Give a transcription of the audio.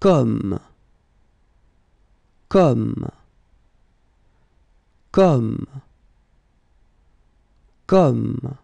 comme comme comme comme